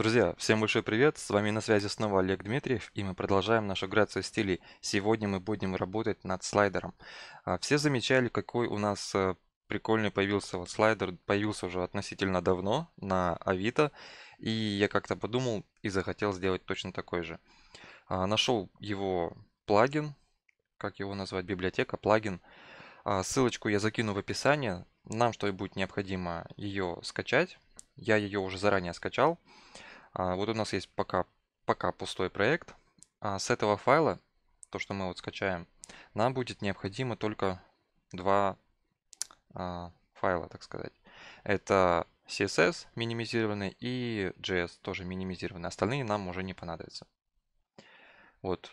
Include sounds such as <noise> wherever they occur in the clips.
Друзья, всем большой привет, с вами на связи снова Олег Дмитриев, и мы продолжаем нашу грацию стилей. Сегодня мы будем работать над слайдером. А, все замечали, какой у нас э, прикольный появился вот слайдер, появился уже относительно давно на Авито, и я как-то подумал и захотел сделать точно такой же. А, нашел его плагин, как его назвать, библиотека, плагин. А, ссылочку я закину в описание, нам что и будет необходимо ее скачать. Я ее уже заранее скачал. А, вот у нас есть пока, пока пустой проект. А с этого файла, то, что мы вот скачаем, нам будет необходимо только два а, файла, так сказать. Это CSS минимизированный и JS тоже минимизированный. Остальные нам уже не понадобятся. Вот.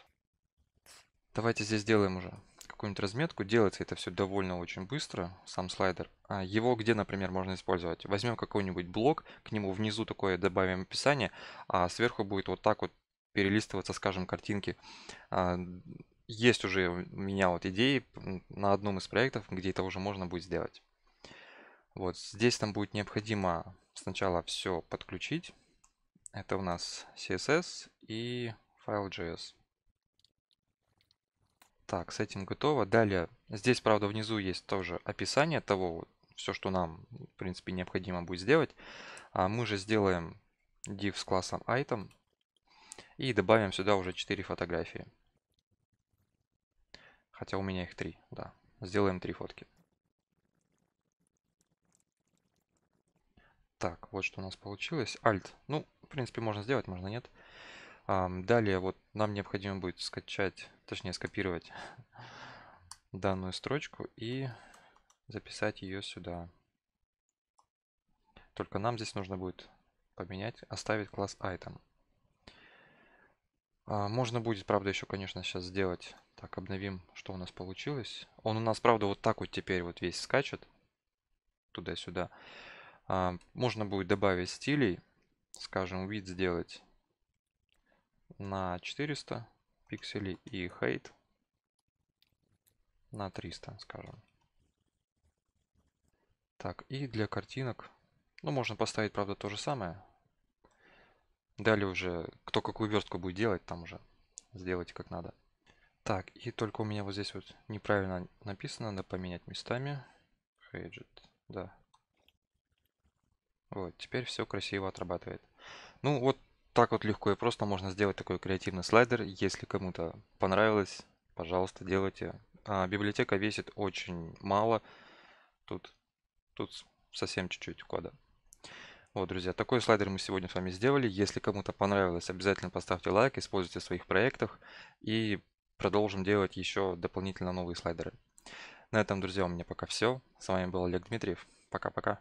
Давайте здесь сделаем уже какую-нибудь разметку, делается это все довольно очень быстро, сам слайдер. А, его где, например, можно использовать? Возьмем какой-нибудь блок, к нему внизу такое добавим описание, а сверху будет вот так вот перелистываться, скажем, картинки. А, есть уже у меня вот идеи на одном из проектов, где это уже можно будет сделать. Вот здесь нам будет необходимо сначала все подключить. Это у нас CSS и файл js так, с этим готово. Далее, здесь, правда, внизу есть тоже описание того, все, что нам, в принципе, необходимо будет сделать. А мы же сделаем div с классом item и добавим сюда уже 4 фотографии. Хотя у меня их 3, да. Сделаем 3 фотки. Так, вот что у нас получилось. Alt. Ну, в принципе, можно сделать, можно нет. Нет. Далее вот нам необходимо будет скачать, точнее скопировать <laughs> данную строчку и записать ее сюда. Только нам здесь нужно будет поменять, оставить класс item. А, можно будет, правда, еще, конечно, сейчас сделать. Так, обновим, что у нас получилось. Он у нас, правда, вот так вот теперь вот весь скачет. Туда-сюда. А, можно будет добавить стилей. Скажем, вид сделать на 400 пикселей и height на 300, скажем. Так, и для картинок, ну, можно поставить, правда, то же самое. Далее уже, кто какую верстку будет делать, там уже сделайте как надо. Так, и только у меня вот здесь вот неправильно написано, надо поменять местами. Хейджет, да. Вот, теперь все красиво отрабатывает. Ну вот, так вот легко и просто можно сделать такой креативный слайдер. Если кому-то понравилось, пожалуйста, делайте. А, библиотека весит очень мало. Тут, тут совсем чуть-чуть кода. Вот, друзья, такой слайдер мы сегодня с вами сделали. Если кому-то понравилось, обязательно поставьте лайк, используйте в своих проектах и продолжим делать еще дополнительно новые слайдеры. На этом, друзья, у меня пока все. С вами был Олег Дмитриев. Пока-пока.